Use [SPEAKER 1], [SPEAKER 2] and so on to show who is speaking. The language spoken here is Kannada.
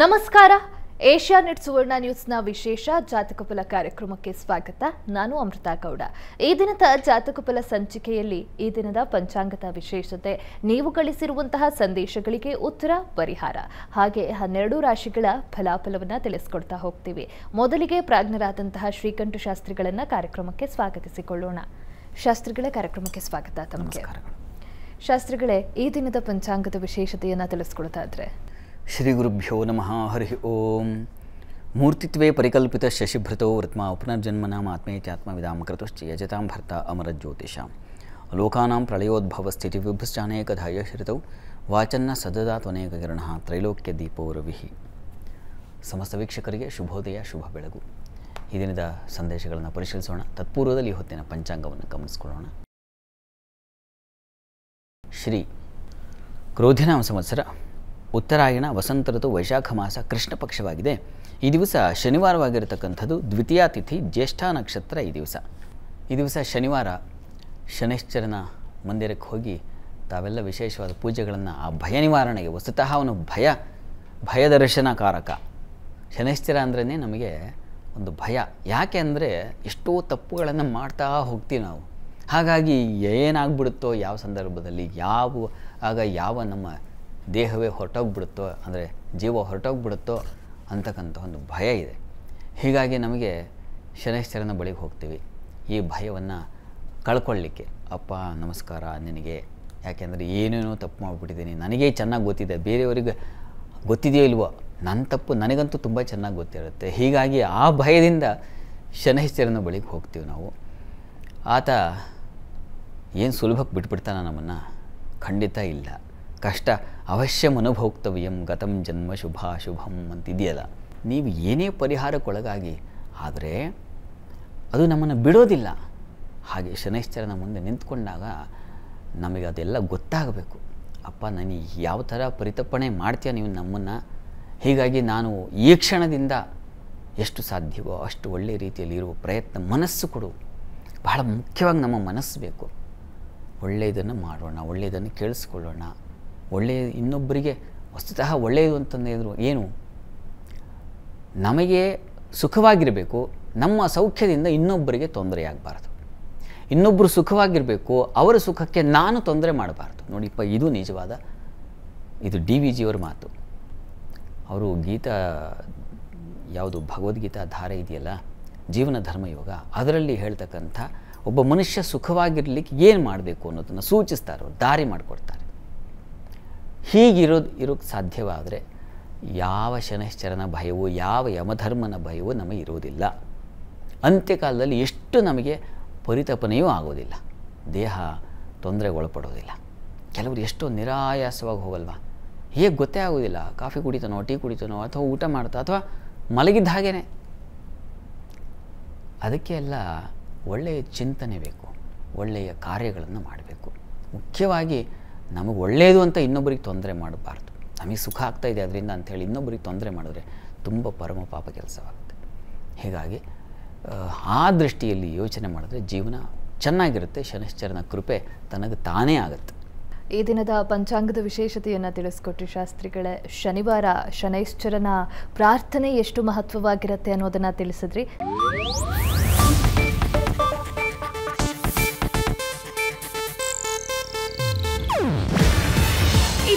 [SPEAKER 1] ನಮಸ್ಕಾರ ಏಷ್ಯಾ ನೆಟ್ ಸುವರ್ಣ ನ್ಯೂಸ್ನ ವಿಶೇಷ ಜಾತಕ ಫಲ ಕಾರ್ಯಕ್ರಮಕ್ಕೆ ಸ್ವಾಗತ ನಾನು ಅಮೃತಾ ಗೌಡ ಈ ದಿನದ ಜಾತಕ ಫಲ ಸಂಚಿಕೆಯಲ್ಲಿ ಈ ದಿನದ ಪಂಚಾಂಗದ ವಿಶೇಷತೆ ನೀವು ಕಳಿಸಿರುವಂತಹ ಸಂದೇಶಗಳಿಗೆ ಉತ್ತರ ಪರಿಹಾರ ಹಾಗೆ ಹನ್ನೆರಡು ರಾಶಿಗಳ ಫಲಾಫಲವನ್ನು ತಿಳಿಸ್ಕೊಡ್ತಾ ಹೋಗ್ತೀವಿ ಮೊದಲಿಗೆ ಪ್ರಾಜ್ಞರಾದಂತಹ ಶ್ರೀಕಂಠ ಶಾಸ್ತ್ರಿಗಳನ್ನು ಕಾರ್ಯಕ್ರಮಕ್ಕೆ ಸ್ವಾಗತಿಸಿಕೊಳ್ಳೋಣ ಶಾಸ್ತ್ರಿಗಳ ಕಾರ್ಯಕ್ರಮಕ್ಕೆ ಸ್ವಾಗತ ತಮಗೆ ಶಾಸ್ತ್ರಿಗಳೇ ಈ ದಿನದ ಪಂಚಾಂಗದ ವಿಶೇಷತೆಯನ್ನು ತಿಳಿಸ್ಕೊಳ್ತಾ ಇದ್ರೆ
[SPEAKER 2] ಶ್ರೀ ಗುರುಭ್ಯೋ ನಮಃ ಹರಿ ಓಂ ಮೂರ್ತಿತ್ವೇ ಪರಿಕಲ್ಪಿತ ಶಶಿಭೃತೋ ವೃತ್ಮ ಪುನರ್ಜನ್ಮನಾಮ ಆತ್ಮೇತ್ಯಾತ್ಮವಿದಾಂ ಕೃತುಶ್ಚ ಯಜತಾಂ ಭರ್ತ ಅಮರಜ್ಯೋತಿಷಾಂ ಲೋಕಾನಾಂ ಪ್ರಳಯೋದ್ಭವ ಸ್ಥಿತಿ ವಿಭುಶ್ಚಾನೇಕಧಯಶ್ರಿತೌ ವಾಚನ್ನ ಸದದಾ ತ್ವನೇಕ ಕಿರಣಃ ತ್ರೈಲೋಕ್ಯ ದೀಪೋ ಸಮಸ್ತ ವೀಕ್ಷಕರಿಗೆ ಶುಭೋದಯ ಶುಭ ಬೆಳಗು ಈ ದಿನದ ಸಂದೇಶಗಳನ್ನು ಪರಿಶೀಲಿಸೋಣ ತತ್ಪೂರ್ವದಲ್ಲಿ ಹೊತ್ತಿನ ಪಂಚಾಂಗವನ್ನು ಗಮನಿಸಿಕೊಳ್ಳೋಣ ಶ್ರೀ ಕ್ರೋಧಿನಾಮ ಸಂವತ್ಸರ ಉತ್ತರಾಯಣ ವಸಂತ ಋತು ವೈಶಾಖ ಮಾಸ ಕೃಷ್ಣ ಪಕ್ಷವಾಗಿದೆ ಈ ದಿವಸ ಶನಿವಾರವಾಗಿರತಕ್ಕಂಥದ್ದು ದ್ವಿತೀಯ ತಿಥಿ ಜ್ಯೇಷ್ಠ ನಕ್ಷತ್ರ ಈ ದಿವಸ ಈ ದಿವಸ ಶನಿವಾರ ಶನೈಶ್ಚರನ ಮಂದಿರಕ್ಕೆ ಹೋಗಿ ತಾವೆಲ್ಲ ವಿಶೇಷವಾದ ಪೂಜೆಗಳನ್ನು ಆ ಭಯ ನಿವಾರಣೆಗೆ ವಸ್ತುತಃ ಅವನು ಭಯ ಭಯದರ್ಶನಕಾರಕ ಶನೈಶ್ಚರ ಅಂದ್ರೇ ನಮಗೆ ಒಂದು ಭಯ ಯಾಕೆ ಅಂದರೆ ಎಷ್ಟೋ ತಪ್ಪುಗಳನ್ನು ಮಾಡ್ತಾ ಹೋಗ್ತೀವಿ ನಾವು ಹಾಗಾಗಿ ಏನಾಗ್ಬಿಡುತ್ತೋ ಯಾವ ಸಂದರ್ಭದಲ್ಲಿ ಯಾವ ಆಗ ಯಾವ ನಮ್ಮ ದೇಹವೇ ಹೊರಟೋಗ್ಬಿಡುತ್ತೋ ಅಂದರೆ ಜೀವ ಹೊರಟೋಗ್ಬಿಡುತ್ತೋ ಅಂತಕ್ಕಂಥ ಒಂದು ಭಯ ಇದೆ ಹೀಗಾಗಿ ನಮಗೆ ಶನೈಶ್ಚರನ ಬಳಿಗೆ ಹೋಗ್ತೀವಿ ಈ ಭಯವನ್ನು ಕಳ್ಕೊಳ್ಳಿಕ್ಕೆ ಅಪ್ಪ ನಮಸ್ಕಾರ ನಿನಗೆ ಯಾಕೆಂದರೆ ಏನೇನೋ ತಪ್ಪು ಮಾಡಿಬಿಟ್ಟಿದ್ದೀನಿ ನನಗೆ ಚೆನ್ನಾಗಿ ಗೊತ್ತಿದೆ ಬೇರೆಯವರಿಗೆ ಗೊತ್ತಿದೆಯೋ ಇಲ್ವೋ ನನ್ನ ತಪ್ಪು ನನಗಂತೂ ತುಂಬ ಚೆನ್ನಾಗಿ ಗೊತ್ತಿರುತ್ತೆ ಹೀಗಾಗಿ ಆ ಭಯದಿಂದ ಶನೈಶ್ಚರನ ಬಳಿಗೆ ಹೋಗ್ತೀವಿ ನಾವು ಆತ ಏನು ಸುಲಭಕ್ಕೆ ಬಿಟ್ಬಿಡ್ತಾನ ನಮ್ಮನ್ನು ಖಂಡಿತ ಇಲ್ಲ ಕಷ್ಟ ಅವಶ್ಯಂ ಅನುಭೋಕ್ತವ್ಯಂ ಗತಂ ಜನ್ಮ ಶುಭಾಶುಭಂ ಅಂತಿದೆಯಲ್ಲ ನೀವು ಏನೇ ಪರಿಹಾರಕ್ಕೊಳಗಾಗಿ ಆದರೆ ಅದು ನಮ್ಮನ್ನು ಬಿಡೋದಿಲ್ಲ ಹಾಗೆ ಶನೈಶ್ಚರನ ಮುಂದೆ ನಿಂತ್ಕೊಂಡಾಗ ನಮಗೆ ಅದೆಲ್ಲ ಗೊತ್ತಾಗಬೇಕು ಅಪ್ಪ ನಾನು ಯಾವ ಥರ ಪರಿತಪ್ಪಣೆ ಮಾಡ್ತೀಯ ನೀವು ನಮ್ಮನ್ನು ಹೀಗಾಗಿ ನಾನು ಈ ಕ್ಷಣದಿಂದ ಎಷ್ಟು ಸಾಧ್ಯವೋ ಅಷ್ಟು ಒಳ್ಳೆಯ ರೀತಿಯಲ್ಲಿ ಇರುವ ಪ್ರಯತ್ನ ಮನಸ್ಸು ಕೊಡು ಬಹಳ ಮುಖ್ಯವಾಗಿ ನಮ್ಮ ಮನಸ್ಸು ಬೇಕು ಒಳ್ಳೆಯದನ್ನು ಮಾಡೋಣ ಒಳ್ಳೆಯದನ್ನು ಕೇಳಿಸ್ಕೊಳ್ಳೋಣ ಒಳ್ಳೆಯ ಇನ್ನೊಬ್ಬರಿಗೆ ವಸ್ತುತಃ ಒಳ್ಳೆಯದು ಅಂತಂದಿದ್ರು ಏನು ನಮಗೆ ಸುಖವಾಗಿರಬೇಕು ನಮ್ಮ ಸೌಖ್ಯದಿಂದ ಇನ್ನೊಬ್ಬರಿಗೆ ಆಗಬಾರ್ದು ಇನ್ನೊಬ್ಬರು ಸುಖವಾಗಿರಬೇಕು ಅವರ ಸುಖಕ್ಕೆ ನಾನು ತೊಂದರೆ ಮಾಡಬಾರ್ದು ನೋಡಿಪ್ಪ ಇದು ನಿಜವಾದ ಇದು ಡಿ ವಿ ಜಿಯವರ ಮಾತು ಅವರು ಗೀತಾ ಯಾವುದು ಭಗವದ್ಗೀತಾ ಧಾರೆ ಇದೆಯಲ್ಲ ಜೀವನ ಧರ್ಮಯೋಗ ಅದರಲ್ಲಿ ಹೇಳ್ತಕ್ಕಂಥ ಒಬ್ಬ ಮನುಷ್ಯ ಸುಖವಾಗಿರಲಿಕ್ಕೆ ಏನು ಮಾಡಬೇಕು ಅನ್ನೋದನ್ನು ಸೂಚಿಸ್ತಾರೋ ದಾರಿ ಮಾಡಿಕೊಡ್ತಾರೆ ಹೀಗಿರೋದು ಇರೋಕ್ಕೆ ಸಾಧ್ಯವಾದರೆ ಯಾವ ಶನಶ್ಚರನ ಭಯವೂ ಯಾವ ಯಮಧರ್ಮನ ಭಯವೂ ನಮಗೆ ಇರುವುದಿಲ್ಲ ಅಂತ್ಯಕಾಲದಲ್ಲಿ ಎಷ್ಟು ನಮಗೆ ಪರಿತಪನೆಯೂ ಆಗೋದಿಲ್ಲ ದೇಹ ತೊಂದರೆಗೆ ಕೆಲವರು ಎಷ್ಟು ನಿರಾಯಾಸವಾಗಿ ಹೋಗಲ್ವಾ ಹೇಗೆ ಗೊತ್ತೇ ಆಗೋದಿಲ್ಲ ಕಾಫಿ ಕುಡಿತಾನೋ ಟೀ ಕುಡಿತಾನೋ ಅಥವಾ ಊಟ ಮಾಡ್ತಾ ಅಥವಾ ಮಲಗಿದ್ದ ಹಾಗೇ ಎಲ್ಲ ಒಳ್ಳೆಯ ಚಿಂತನೆ ಬೇಕು ಒಳ್ಳೆಯ ಕಾರ್ಯಗಳನ್ನು ಮಾಡಬೇಕು ಮುಖ್ಯವಾಗಿ ನಮಗೆ ಒಳ್ಳೆಯದು ಅಂತ ಇನ್ನೊಬ್ಬರಿಗೆ ತೊಂದರೆ ಮಾಡಬಾರ್ದು ನಮಗೆ ಸುಖ ಆಗ್ತಾ ಇದೆ ಅದರಿಂದ ಅಂಥೇಳಿ ಇನ್ನೊಬ್ಬರಿಗೆ ತೊಂದರೆ ಮಾಡಿದ್ರೆ ತುಂಬ ಪರಮ ಪಾಪ ಕೆಲಸವಾಗುತ್ತೆ ಹೀಗಾಗಿ ಆ ದೃಷ್ಟಿಯಲ್ಲಿ ಯೋಚನೆ ಮಾಡಿದ್ರೆ ಜೀವನ ಚೆನ್ನಾಗಿರುತ್ತೆ ಶನಿಶ್ಚರನ ಕೃಪೆ ತನಗೆ ತಾನೇ ಆಗುತ್ತೆ
[SPEAKER 1] ಈ ದಿನದ ಪಂಚಾಂಗದ ವಿಶೇಷತೆಯನ್ನು ತಿಳಿಸ್ಕೊಟ್ರಿ ಶಾಸ್ತ್ರಿಗಳೇ ಶನಿವಾರ ಶನೈಶ್ಚರನ ಪ್ರಾರ್ಥನೆ ಎಷ್ಟು ಮಹತ್ವವಾಗಿರುತ್ತೆ ಅನ್ನೋದನ್ನು ತಿಳಿಸಿದ್ರಿ